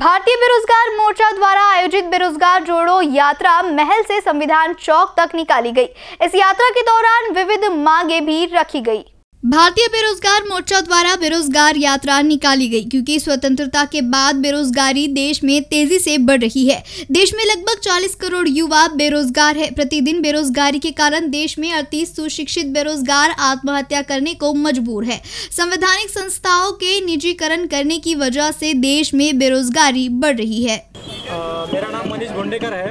भारतीय बेरोजगार मोर्चा द्वारा आयोजित बेरोजगार जोड़ो यात्रा महल से संविधान चौक तक निकाली गई इस यात्रा के दौरान विविध मांगे भी रखी गई भारतीय बेरोजगार मोर्चा द्वारा बेरोजगार यात्रा निकाली गई क्योंकि स्वतंत्रता के बाद बेरोजगारी देश में तेजी से बढ़ रही है देश में लगभग 40 करोड़ युवा बेरोजगार है प्रतिदिन बेरोजगारी के कारण देश में अड़तीस सुशिक्षित बेरोजगार आत्महत्या करने को मजबूर है संवैधानिक संस्थाओं के निजीकरण करने की वजह से देश में बेरोजगारी बढ़ रही है आ, मेरा नाम मनीष भुंडेकर है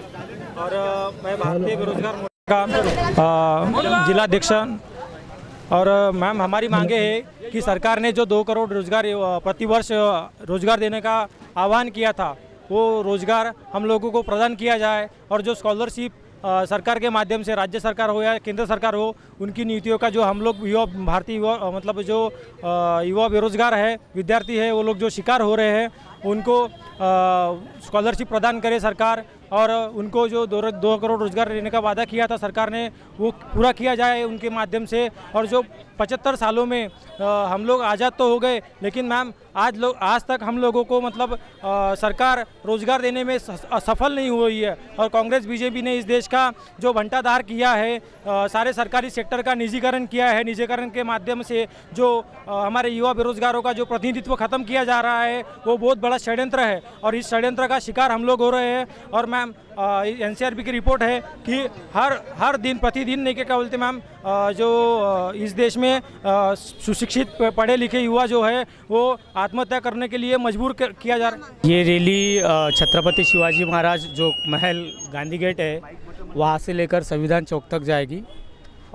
और मैं भारतीय बेरोजगार जिला अध्यक्ष और मैम हमारी मांगे है कि सरकार ने जो दो करोड़ रोजगार प्रतिवर्ष रोजगार देने का आह्वान किया था वो रोजगार हम लोगों को प्रदान किया जाए और जो स्कॉलरशिप सरकार के माध्यम से राज्य सरकार हो या केंद्र सरकार हो उनकी नीतियों का जो हम लोग युवा भारतीय युवा मतलब जो युवा बेरोजगार है विद्यार्थी है वो लोग जो शिकार हो रहे हैं उनको स्कॉलरशिप प्रदान करे सरकार और उनको जो दो, दो करोड़ रोजगार देने का वादा किया था सरकार ने वो पूरा किया जाए उनके माध्यम से और जो पचहत्तर सालों में आ, हम लोग आज़ाद तो हो गए लेकिन मैम आज लोग आज तक हम लोगों को मतलब आ, सरकार रोजगार देने में सफल नहीं हुई है और कांग्रेस बीजेपी ने इस देश का जो भंटाधार किया है आ, सारे सरकारी सेक्टर का निजीकरण किया है निजीकरण के माध्यम से जो आ, हमारे युवा बेरोजगारों का जो प्रतिनिधित्व खत्म किया जा रहा है वो बहुत बड़ा षड्यंत्र है और इस षड्यंत्र का शिकार हम लोग हो रहे हैं और मैम एन की रिपोर्ट है कि हर हर दिन प्रतिदिन नहीं क्या बोलते मैम जो इस देश में सुशिक्षित पढ़े लिखे युवा जो है वो आत्महत्या करने के लिए मजबूर किया जा रहा है ये रैली छत्रपति शिवाजी महाराज जो महल गांधी गेट है वहाँ से लेकर संविधान चौक तक जाएगी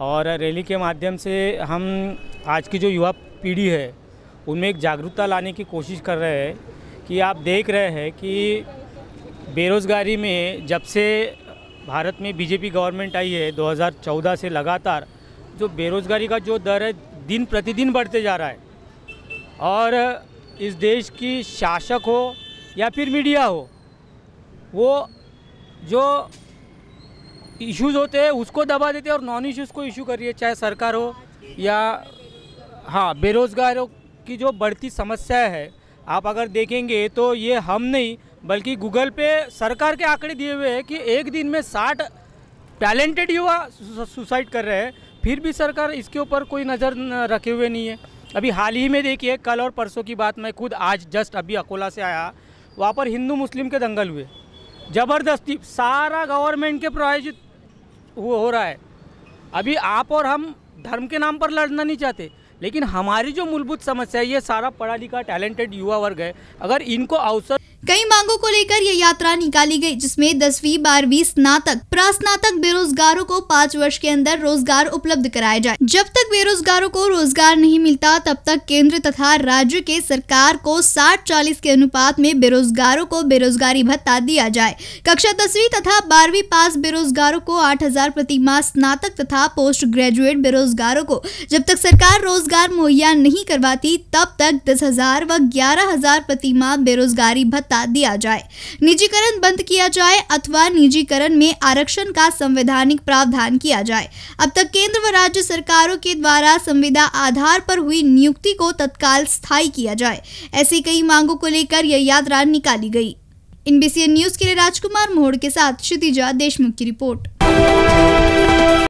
और रैली के माध्यम से हम आज की जो युवा पीढ़ी है उनमें एक जागरूकता लाने की कोशिश कर रहे हैं कि आप देख रहे हैं कि बेरोज़गारी में जब से भारत में बीजेपी गवर्नमेंट आई है 2014 से लगातार जो बेरोज़गारी का जो दर है दिन प्रतिदिन बढ़ते जा रहा है और इस देश की शासक हो या फिर मीडिया हो वो जो इश्यूज होते हैं उसको दबा देते हैं और नॉन इश्यूज को इशू कर रही है चाहे सरकार हो या हाँ बेरोज़गारों की जो बढ़ती समस्या है आप अगर देखेंगे तो ये हम नहीं बल्कि गूगल पे सरकार के आंकड़े दिए हुए हैं कि एक दिन में साठ टैलेंटेड युवा सुसाइड कर रहे हैं फिर भी सरकार इसके ऊपर कोई नज़र रखे हुए नहीं है अभी हाल ही में देखिए कल और परसों की बात मैं खुद आज जस्ट अभी अकोला से आया वहाँ पर हिंदू मुस्लिम के दंगल हुए ज़बरदस्ती सारा गवर्नमेंट के प्रायोजित हो रहा है अभी आप और हम धर्म के नाम पर लड़ना नहीं चाहते लेकिन हमारी जो मूलभूत समस्या है ये सारा पढ़ा लिखा टैलेंटेड युवा वर्ग है अगर इनको अवसर कई मांगों को लेकर यह यात्रा निकाली गई जिसमें दसवीं बारहवीं स्नातक प्रास्नातक बेरोजगारों को पाँच वर्ष के अंदर रोजगार उपलब्ध कराया जाए जब तक बेरोजगारों को रोजगार नहीं मिलता तब तक केंद्र तथा राज्य के सरकार को साठ चालीस के अनुपात में बेरोजगारों को बेरोजगारी भत्ता दिया जाए कक्षा दसवीं तथा बारहवीं पास बेरोजगारों को आठ हजार प्रति माह स्नातक तथा पोस्ट ग्रेजुएट बेरोजगारों को जब तक सरकार रोजगार मुहैया नहीं करवाती तब तक दस हजार व ग्यारह हजार प्रति माह बेरोजगारी भत्ता रास्ता दिया जाए निजीकरण बंद किया जाए अथवा निजीकरण में आरक्षण का संवैधानिक प्रावधान किया जाए अब तक केंद्र व राज्य सरकारों के द्वारा संविदा आधार पर हुई नियुक्ति को तत्काल स्थायी किया जाए ऐसी कई मांगों को लेकर यह यात्रा निकाली गई इन न्यूज के लिए राजकुमार मोहड़ के साथ क्षितिजा देशमुख की रिपोर्ट